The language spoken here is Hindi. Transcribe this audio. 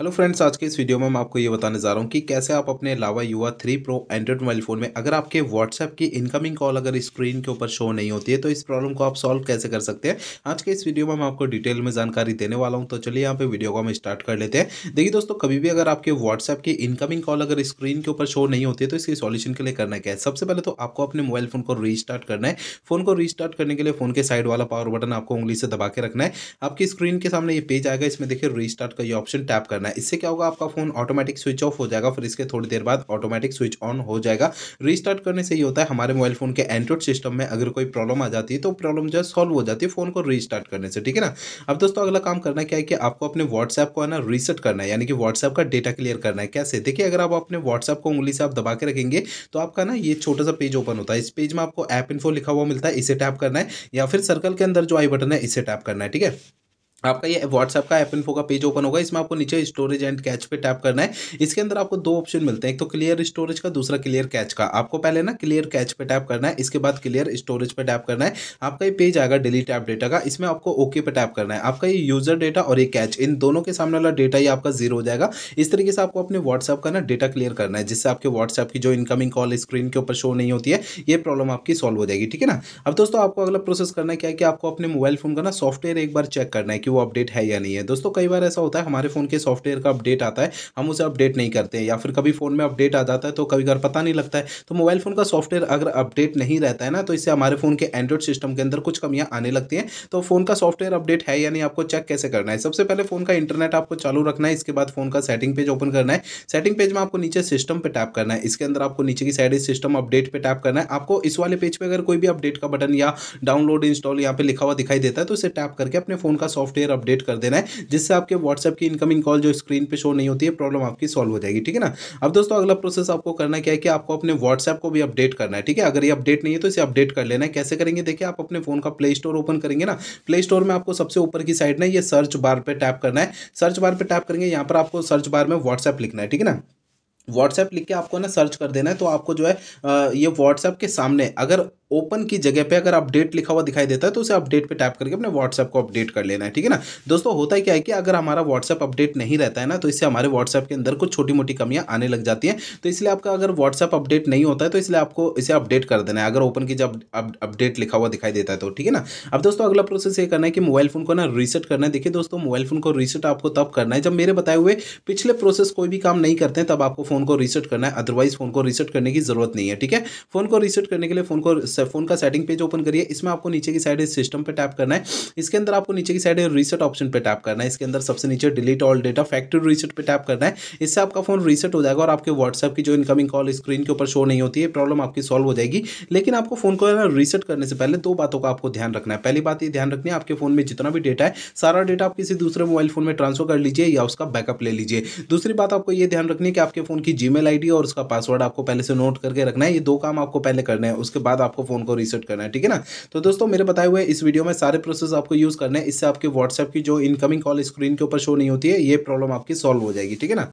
हेलो फ्रेंड्स आज के इस वीडियो में मैं आपको ये बताने जा रहा हूँ कि कैसे आप अपने Lava Yuva three pro Android mobile phone में अगर आपके व्हाट्सएप की इनकमिंग कॉल अगर स्क्रीन के ऊपर शो नहीं होती है तो इस प्रॉब्लम को आप सॉल्व कैसे कर सकते हैं आज के इस वीडियो में मैं आपको डिटेल में जानकारी देने वाला हूँ तो चलिए यहाँ पे वीडियो को हम स्टार्ट कर लेते हैं देखिए दोस्तों कभी भी अगर आपके व्हाट्सएप की इनकमिंग कॉल अगर स्क्रीन के ऊपर शो नहीं होती है तो इसके सॉल्यूशन के लिए करना क्या है सबसे पहले तो आपको अपने मोबाइल फ़ोन को रीस्टार्ट करना है फ़ोन को रीस्टार्ट करने के लिए फ़ोन के साइड वाला पावर बटन आपको उंगली से दबा के रखना है आपकी स्क्रीन के सामने ये पेज आएगा इसमें देखिए रीस्टार्ट का ये ऑप्शन टैप करना है करना है इससे क्या होगा आपका फ़ोन ऑटोमेटिक स्विच ऑफ हो जाएगा फिर इसके थोड़ी देर बाद ऑटोमेटिक स्विच ऑन हो जाएगा रिस्टार्ट करने से ही होता है हमारे मोबाइल फ़ोन के एंड्रॉइड सिस्टम में अगर कोई प्रॉब्लम आ जाती है तो प्रॉब्लम जो है सॉल्व हो जाती है फ़ोन को रिस्टार्ट करने से ठीक है ना अब दोस्तों अगला काम करना क्या है कि आपको अपने व्हाट्सएप को है ना रीसेट करना है यानी कि व्हाट्सएप का डेटा क्लियर करना है कैसे देखिए अगर आप अपने व्हाट्सएप को उंगली से आप दबा के रखेंगे तो आपका ना ये छोटा सा पेज ओपन होता है इस पेज में आपको ऐप इन्फो लिखा हुआ मिलता है इसे टैप करना है या फिर सर्कल के अंदर जो आई बटन है इसे टैप करना है ठीक है आपका ये व्हाट्सएप का एप इनफो का पेज ओपन होगा इसमें आपको नीचे स्टोरेज एंड कैच पे टैप करना है इसके अंदर आपको दो ऑप्शन मिलते हैं एक तो क्लियर स्टोरेज का दूसरा क्लियर कैच का आपको पहले ना क्लियर कैच पे टैप करना है इसके बाद क्लियर स्टोरेज पे टैप करना है आपका ये पेज आएगा डिलीट ऐप डेटा का इसमें आपको ओके पे टैप करना है आपका ये यूजर डेटा और ये कैच इन दोनों के सामने वाला डेटा ही आपका जीरो हो जाएगा इस तरीके से आपको अपने व्हाट्सएप का ना डेटा क्लियर करना है जिससे आपके व्हाट्सएप की जो इनकमिंग कॉल स्क्रीन के ऊपर शो नहीं होती है ये प्रॉब्लम आपकी सॉल्व हो जाएगी ठीक है ना अब दोस्तों आपको अगला प्रोसेस करना क्या कि आपको अपने मोबाइल फोन का ना सॉफ्टवेयर एक बार चेक करना है वो अपडेट है या नहीं है दोस्तों कई बार ऐसा होता है हमारे फ़ोन के सॉफ्टवेयर का अपडेट आता है हम उसे अपडेट नहीं करते हैं या फिर कभी फ़ोन में अपडेट आ जाता है तो कभी अगर पता नहीं लगता है तो मोबाइल फ़ोन का सॉफ्टवेयर अगर अपडेट नहीं रहता है ना तो इससे हमारे फ़ोन के एंड्रॉइड सिस्टम के अंदर कुछ कमियाँ आने लगती हैं तो फ़ोन का सॉफ्टवेयर अपडेट है या नहीं आपको चेक कैसे करना है सबसे पहले फ़ोन का इंटरनेट आपको चालू रखना है इसके बाद फ़ोन का सेटिंग पेज ओपन करना है सेटिंग पेज में आपको नीचे सिस्टम पर टैप करना है इसके अंदर आपको नीचे की साइड सिस्टम अपडेट पर टैप करना है आपको इस वाले पेज पर अगर कोई भी अपडेट का बटन या डाउनलोड इंस्टॉल यहाँ पे लिखा हुआ दिखाई देता है तो इसे टैप करके अपने फ़ोन का सॉफ्टवेयर सॉफ्टवेयर अपडेट कर देना है जिससे आपके व्हाट्सएप की इनकमिंग कॉल जो स्क्रीन पर शो नहीं होती है प्रॉब्लम आपकी सॉल्व हो जाएगी ठीक है ना अब दोस्तों अगला प्रोसेस आपको करना क्या है कि आपको अपने व्हाट्सएप को भी अपडेट करना है ठीक है अगर ये अपडेट नहीं है तो इसे अपडेट कर लेना है कैसे करेंगे देखिए आप अपने फोन का प्ले स्टोर ओपन करेंगे ना प्ले स्टोर में आपको सबसे ऊपर की साइड ना ये सर्च बार पर टैप करना है सर्च बार पर टैप करेंगे यहाँ पर आपको सर्च बार में व्हाट्सएप लिखना है ठीक है ना व्हाट्सएप लिख के आपको ना सर्च कर देना है तो आपको जो है ये व्हाट्सएप के सामने अगर ओपन की जगह पे अगर अपडेट लिखा हुआ दिखाई देता है तो उसे अपडेट पे टैप करके अपने व्हाट्सएप को अपडेट कर लेना है ठीक है ना दोस्तों होता है क्या है कि अगर हमारा व्हाट्सएप अपडेट नहीं रहता है ना तो इससे हमारे व्हाट्सएप के अंदर कुछ छोटी मोटी कमियाँ आने लग जाती हैं तो इसलिए आपका अगर व्हाट्सएप अपडेट नहीं होता है तो इसलिए आपको इसे अपडेट कर देना है अगर ओपन की जब अपडेट लिखा हुआ दिखाई देता है तो ठीक है ना अब दोस्तों अगला प्रोसेस ये करना है कि मोबाइल फ़ोन को ना रीसेट करना है देखिए दोस्तों मोबाइल फ़ोन को रीसेट आपको तब करना है जब मेरे बताए हुए पिछले प्रोसेस कोई भी काम नहीं करते हैं तब आपको फ़ोन को रीसेट करना है अदरवाइज़ फ़ोन को रीसेट करने की ज़रूरत नहीं है ठीक है फ़ोन को रीसेट करने के लिए फ़ोन को फोन का सेटिंग पेज ओपन करिए इसमें आपको नीचे की साइड सिस्टम पर टैप करना है इसके अंदर आपको नीचे की साइड रीसेट ऑप्शन पर टैप करना है इसके अंदर सबसे नीचे delete all data factory reset पर टैप करना है इससे आपका फोन रीसेट हो जाएगा और आपके व्हाट्सएप की जो इनकमिंग कॉल स्क्रीन के ऊपर शो नहीं होती है प्रॉब्लम आपकी सॉल्व हो जाएगी लेकिन आपको फोन को रीसेट करने से पहले दो बातों का आपको ध्यान रखना है पहली बात ये ध्यान रखनी है आपके फोन में जितना भी डेटा है सारा डेटा आप किसी दूसरे मोबाइल फोन में ट्रांसफर कर लीजिए या उसका बैकअप ले लीजिए दूसरी बात आपको ये ध्यान रखनी है कि आपके फोन की जीमेल आईडी और उसका पासवर्ड आपको पहले से नोट करके रखना है ये दो काम आपको पहले करना है उसके बाद आपको फ़ोन को रीसेट करना है ठीक है ना तो दोस्तों मेरे बताए हुए इस वीडियो में सारे प्रोसेस आपको यूज़ करना है इससे आपके व्हाट्सएप की जो इनकमिंग कॉल स्क्रीन के ऊपर शो नहीं होती है ये प्रॉब्लम आपकी सॉल्व हो जाएगी ठीक है ना